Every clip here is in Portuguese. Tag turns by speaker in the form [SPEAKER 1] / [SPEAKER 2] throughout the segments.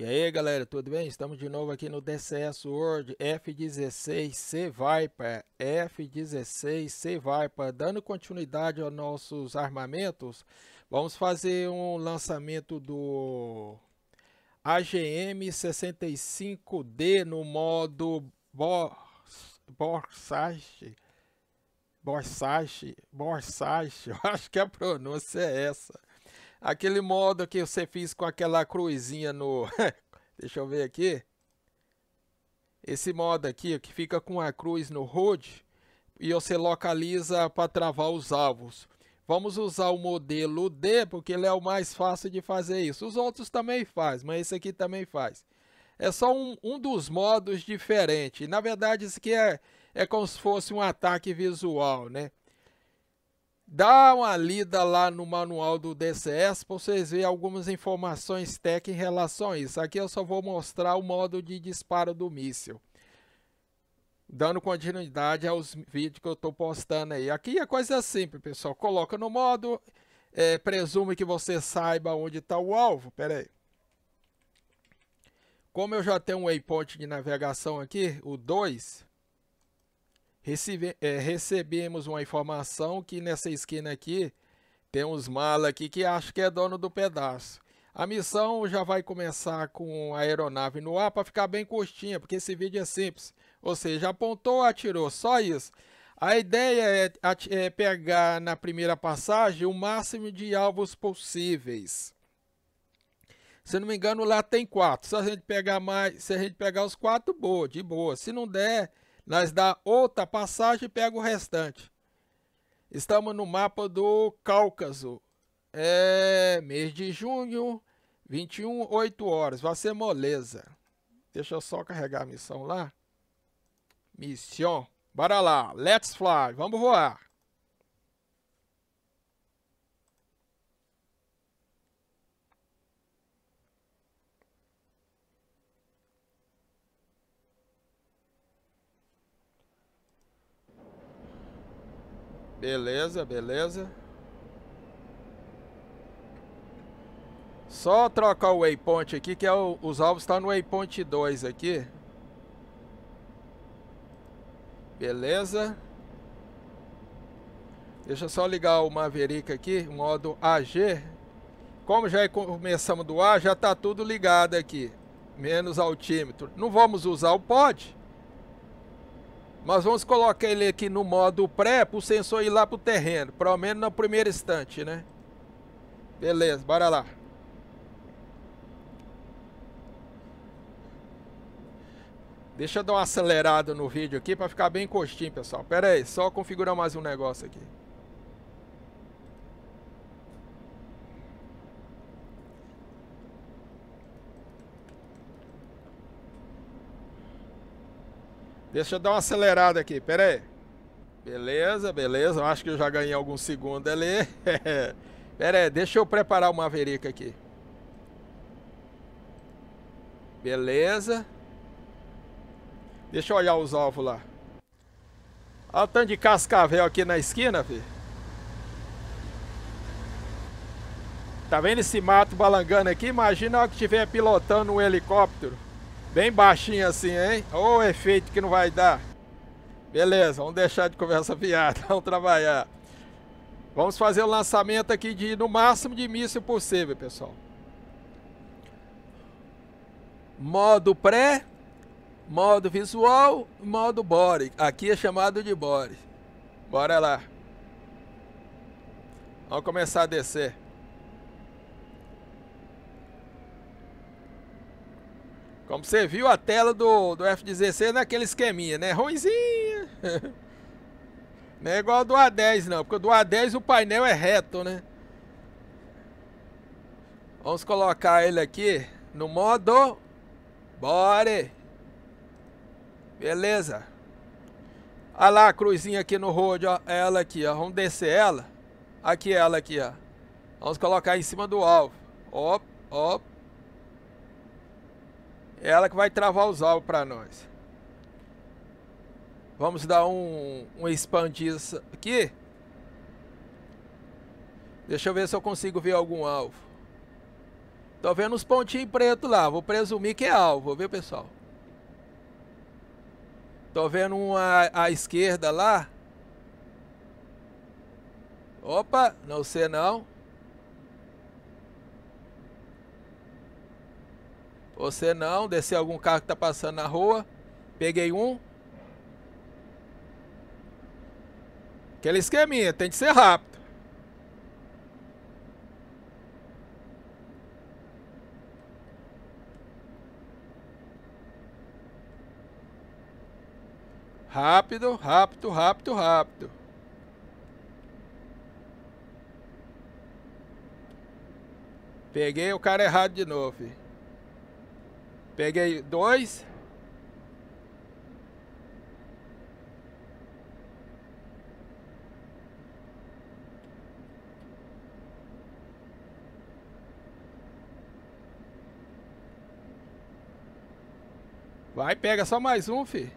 [SPEAKER 1] E aí galera, tudo bem? Estamos de novo aqui no DCS World F16C Viper, F16C Viper, dando continuidade aos nossos armamentos, vamos fazer um lançamento do AGM-65D no modo Borsage, Borsage, Borsage, eu acho que a pronúncia é essa. Aquele modo que você fez com aquela cruzinha no... Deixa eu ver aqui. Esse modo aqui, que fica com a cruz no HUD, e você localiza para travar os alvos. Vamos usar o modelo D, porque ele é o mais fácil de fazer isso. Os outros também faz, mas esse aqui também faz. É só um, um dos modos diferente. Na verdade, isso aqui é, é como se fosse um ataque visual, né? Dá uma lida lá no manual do DCS para vocês verem algumas informações técnicas em relação a isso. Aqui eu só vou mostrar o modo de disparo do míssil. Dando continuidade aos vídeos que eu estou postando aí. Aqui é coisa simples, pessoal. Coloca no modo, é, presume que você saiba onde está o alvo. Pera aí. Como eu já tenho um waypoint de navegação aqui, o 2, Recebe, é, recebemos uma informação que nessa esquina aqui tem uns malas aqui que acho que é dono do pedaço. A missão já vai começar com a aeronave no ar para ficar bem curtinha, porque esse vídeo é simples. Ou seja, apontou, atirou, só isso. A ideia é, é pegar na primeira passagem o máximo de alvos possíveis. Se não me engano, lá tem quatro. Se a gente pegar mais, se a gente pegar os quatro, boa, de boa. Se não der, nós dá outra passagem e pega o restante. Estamos no mapa do Cáucaso. É mês de junho, 21, 8 horas. Vai ser moleza. Deixa eu só carregar a missão lá. Missão. Bora lá. Let's fly. Vamos voar. Beleza, beleza. Só trocar o waypoint aqui, que é o, os alvos estão tá no waypoint 2 aqui. Beleza. Deixa eu só ligar o Maverick aqui, modo AG. Como já começamos do A, já está tudo ligado aqui. Menos altímetro. Não vamos usar o pod, nós vamos colocar ele aqui no modo pré para o sensor ir lá para o terreno, pelo menos no primeiro instante, né? Beleza, bora lá. Deixa eu dar uma acelerada no vídeo aqui para ficar bem coxinho, pessoal. Pera aí, só configurar mais um negócio aqui. Deixa eu dar uma acelerada aqui, pera aí. Beleza, beleza. Acho que eu já ganhei alguns segundos ali. pera aí, deixa eu preparar uma Maverick aqui. Beleza. Deixa eu olhar os ovos lá. Olha o tanto de cascavel aqui na esquina, filho. Tá vendo esse mato balangando aqui? Imagina o que tiver pilotando um helicóptero. Bem baixinho assim, hein? Ô, oh, efeito que não vai dar. Beleza, vamos deixar de conversa fiada, vamos trabalhar. Vamos fazer o lançamento aqui de no máximo de míssil possível, pessoal. Modo pré, modo visual, modo body. Aqui é chamado de body. Bora lá. Vamos começar a descer. Como você viu, a tela do, do F-16 naquele é esqueminha, né? Ruizinha. Não é igual do A10 não, porque do A10 o painel é reto, né? Vamos colocar ele aqui no modo Bore. Beleza. Olha lá a cruzinha aqui no road, ó. É ela aqui, ó. Vamos descer ela. Aqui é ela aqui, ó. Vamos colocar em cima do alvo. Op, op. Ela que vai travar os alvos para nós. Vamos dar um, um expandir aqui. Deixa eu ver se eu consigo ver algum alvo. Tô vendo uns pontinhos preto lá. Vou presumir que é alvo, viu, pessoal? Tô vendo um à, à esquerda lá. Opa, não sei não. Você não, descer algum carro que tá passando na rua. Peguei um. Aquele esqueminha, tem que ser rápido. Rápido, rápido, rápido, rápido. Peguei o cara errado de novo. Filho. Peguei dois. Vai, pega só mais um, fi.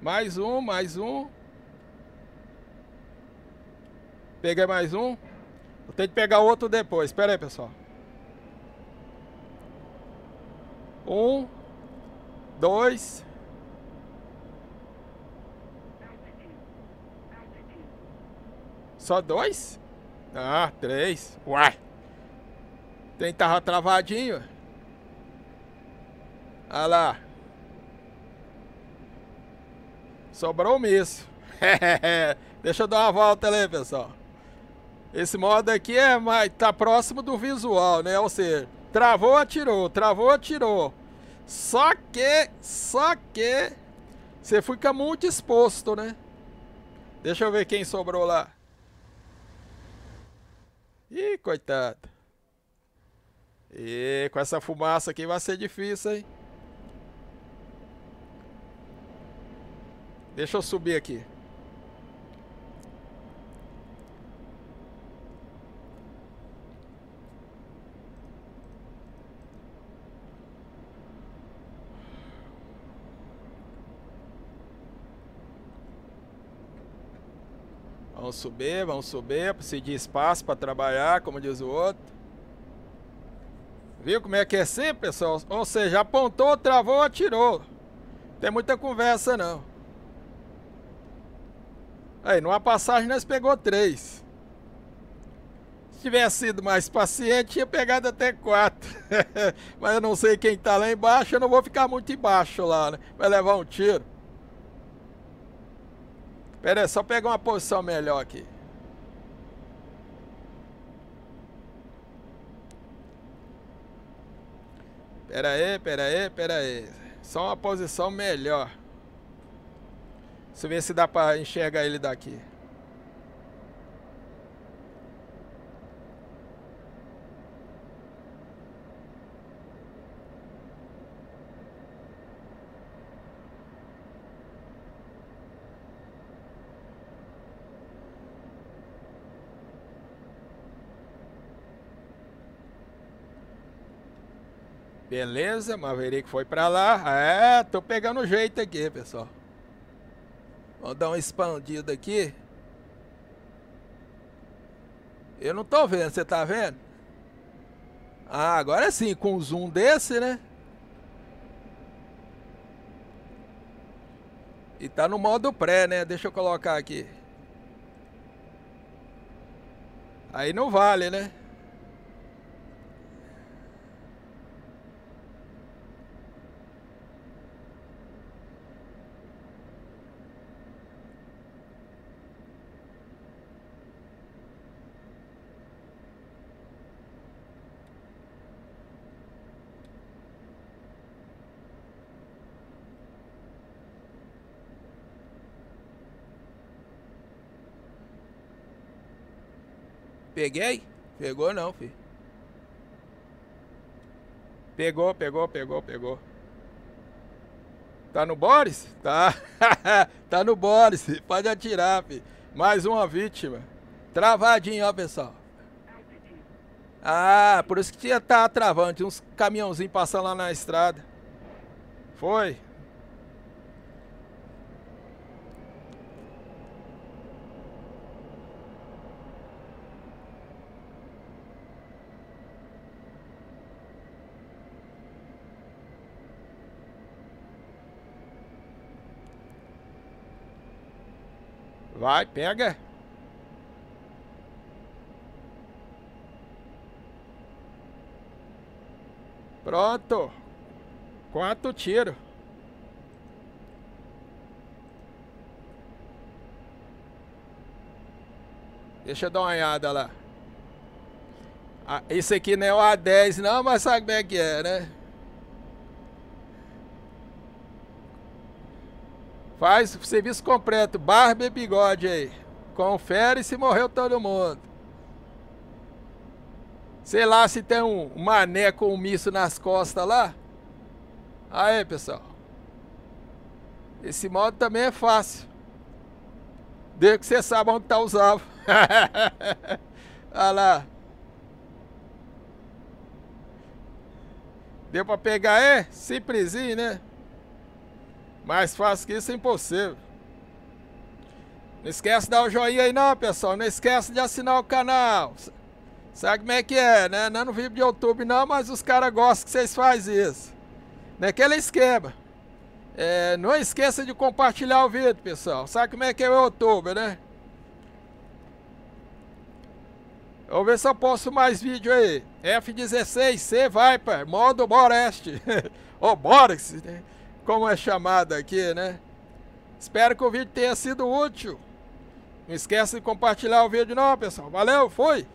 [SPEAKER 1] Mais um, mais um. Peguei mais um. Vou ter que pegar outro depois. Espera aí, pessoal. Um, dois. Só dois? Ah, três. Uai. Tem tava travadinho. Olha lá. Sobrou o misto. Deixa eu dar uma volta ali, pessoal. Esse modo aqui é mais, tá próximo do visual, né? Ou seja, travou, atirou, travou, atirou. Só que, só que, você fica muito exposto, né? Deixa eu ver quem sobrou lá. Ih, coitado. E com essa fumaça aqui vai ser difícil, hein? Deixa eu subir aqui. Vamos subir, vamos subir, precisa de espaço para trabalhar, como diz o outro. Viu como é que é assim, pessoal? Ou seja, apontou, travou, atirou. Não tem muita conversa, não. Aí, numa passagem nós pegou três. Se tivesse sido mais paciente, tinha pegado até quatro. Mas eu não sei quem está lá embaixo, eu não vou ficar muito embaixo lá, né? Vai levar um tiro. Pera aí, só pegar uma posição melhor aqui. Pera aí, pera aí, pera aí. Só uma posição melhor. Deixa eu ver se dá pra enxergar ele daqui. Beleza, Maverick foi para lá. É, tô pegando o jeito aqui, pessoal. Vou dar uma expandida aqui. Eu não tô vendo, você tá vendo? Ah, agora sim, com um zoom desse, né? E tá no modo pré, né? Deixa eu colocar aqui. Aí não vale, né? Peguei? Pegou não, filho. Pegou, pegou, pegou, pegou. Tá no Boris? Tá. tá no Boris. Pode atirar, filho. Mais uma vítima. Travadinho, ó, pessoal. Ah, por isso que tinha tá travando. Tinha uns caminhãozinhos passando lá na estrada. Foi. Vai, pega. Pronto. Quanto tiro. Deixa eu dar uma olhada lá. Ah, esse aqui não é o A10 não, mas sabe como é que é, né? Faz o serviço completo, barba e bigode aí. Confere se morreu todo mundo. Sei lá se tem um mané com um misto nas costas lá. Aí, pessoal. Esse modo também é fácil. Desde que você saiba onde tá usado. Olha lá. Deu pra pegar, é? Simplesinho, né? Mais fácil que isso é impossível. Não esquece de dar o um joinha aí não, pessoal. Não esquece de assinar o canal. Sabe como é que é, né? Não é no vídeo de YouTube não, mas os caras gostam que vocês fazem isso. Naquele é esquema. É, não esqueça de compartilhar o vídeo, pessoal. Sabe como é que é o YouTube, né? Vou ver se eu posto mais vídeo aí. F16C Viper, Modo boreste. Ô, Borex, né? como é chamada aqui, né? Espero que o vídeo tenha sido útil. Não esqueça de compartilhar o vídeo não, pessoal. Valeu, fui!